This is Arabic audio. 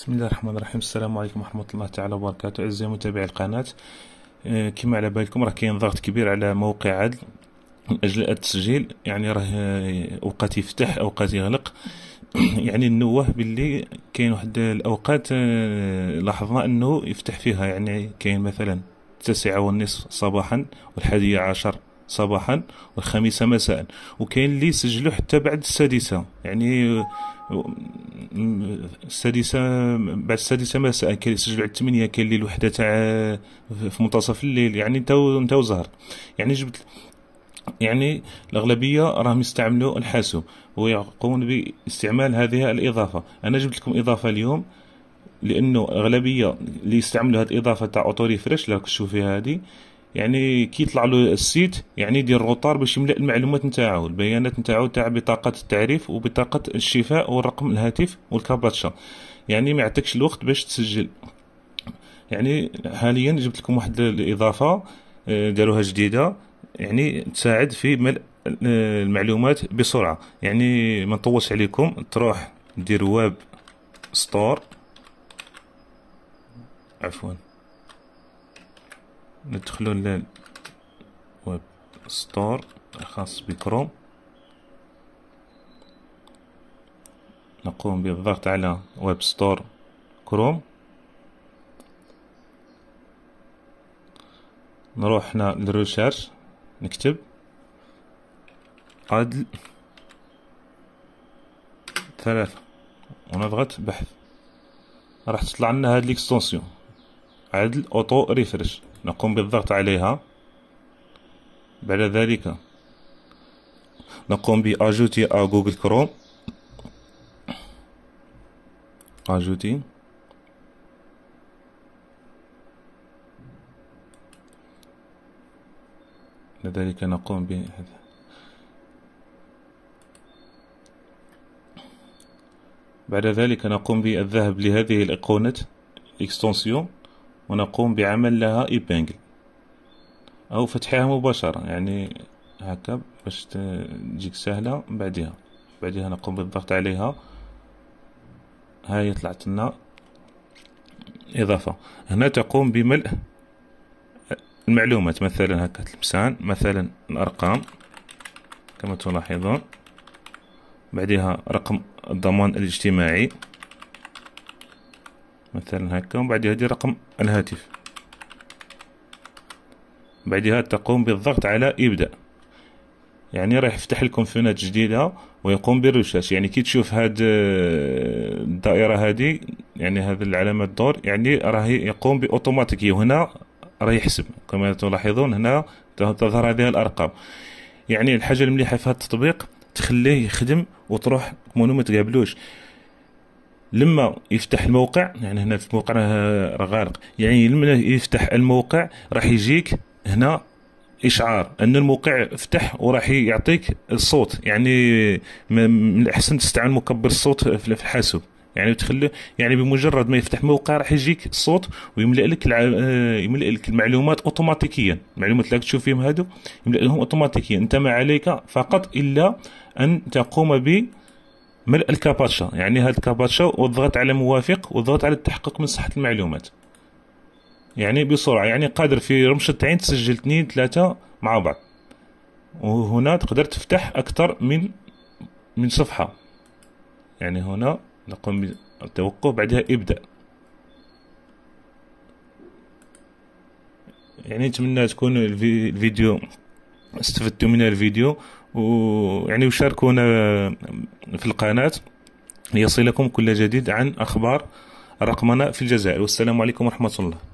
بسم الله الرحمن الرحيم السلام عليكم ورحمة الله تعالى وبركاته أعزائي متابعي القناة كما على بالكم راه كاين ضغط كبير على موقع عدل من أجل التسجيل يعني راه أوقات يفتح أوقات يغلق يعني نوه باللي كاين واحد الأوقات لاحظنا أنه يفتح فيها يعني كاين مثلا التاسعة والنصف صباحا والحادية عشر صباحا والخميسة مساء وكاين اللي سجلوا حتى بعد السادسة يعني السادسة بعد السادسة مساء كاين اللي سجلوا على الثمانية كاين اللي الوحدة تاع في منتصف الليل يعني انت انت وزهر يعني جبت يعني الأغلبية راهم يستعملوا الحاسوب ويقومون باستعمال هذه الإضافة أنا جبت لكم إضافة اليوم لأنه أغلبية اللي يستعملوا هذه الإضافة تاع أوتو ريفريش لا تشوف هذه يعني كي يطلع له السيت يعني يدير روتار باش يملأ المعلومات نتاعو البيانات نتاعو تاع بطاقة التعريف وبطاقة الشفاء والرقم الهاتف والكرباتشا يعني ما يعطيكش الوقت باش تسجل يعني حاليا جبت لكم واحد الإضافة آه، داروها جديدة يعني تساعد في ملء آه، المعلومات بسرعة يعني ما نطولش عليكم تروح دير ويب ستور عفوا ندخلو للويب ستور الخاص بكروم نقوم بالضغط على ويب ستور كروم نروح هنا للريسيرش نكتب عدل ثلاثة ونضغط بحث راح تطلع لنا هاد ليكستونسيون عدل اوتو ريفرش نقوم بالضغط عليها بعد ذلك نقوم بأجوتي أو جوجل كروم أجوتي لذلك نقوم بهذا بعد ذلك نقوم بالذهاب لهذه الأيقونة اكستنسيون ونقوم بعمل لها ايبنجل او فتحها مباشرة يعني هكا باش تجيك سهلة بعدها بعدها نقوم بالضغط عليها هاي طلعت لنا اضافة هنا تقوم بملء المعلومات مثلا هكا تلمسان مثلا الارقام كما تلاحظون بعدها رقم الضمان الاجتماعي مثلا هكا بعدها دي رقم الهاتف بعدها تقوم بالضغط على إبدأ يعني راح يفتح لكم فنات جديدة ويقوم بالرشاش يعني كي تشوف هاد آه، الدائرة هادي يعني هذا العلامة الدور يعني راه يقوم بأوتوماتيكي هنا راه يحسب كما تلاحظون هنا تظهر هذه الأرقام يعني الحاجة المليحة في هذا التطبيق تخليه يخدم وتروح كمونو ما تقابلوش لما يفتح الموقع يعني هنا في الموقع راه غارق يعني لما يفتح الموقع راح يجيك هنا اشعار ان الموقع فتح وراح يعطيك الصوت يعني من الاحسن تستعمل مكبر الصوت في الحاسوب يعني تخلي يعني بمجرد ما يفتح موقع راح يجيك الصوت ويملأ لك الع... آه، يملأ لك المعلومات اوتوماتيكيا المعلومات اللي تشوف فيهم هادو يملأ لهم اوتوماتيكيا انت ما عليك فقط الا ان تقوم ب ملء الكاباتشا يعني هاد الكاباتشا والضغط على موافق والضغط على التحقق من صحة المعلومات يعني بسرعة يعني قادر في رمشة عين تسجل اثنين ثلاثة مع بعض وهنا تقدر تفتح أكثر من من صفحة يعني هنا نقوم بالتوقف بعدها ابدأ يعني نتمنى تكون الفيديو استفدتوا من الفيديو ويعني وشاركونا آه، في القناة ليصلكم كل جديد عن أخبار رقمنا في الجزائر والسلام عليكم ورحمة الله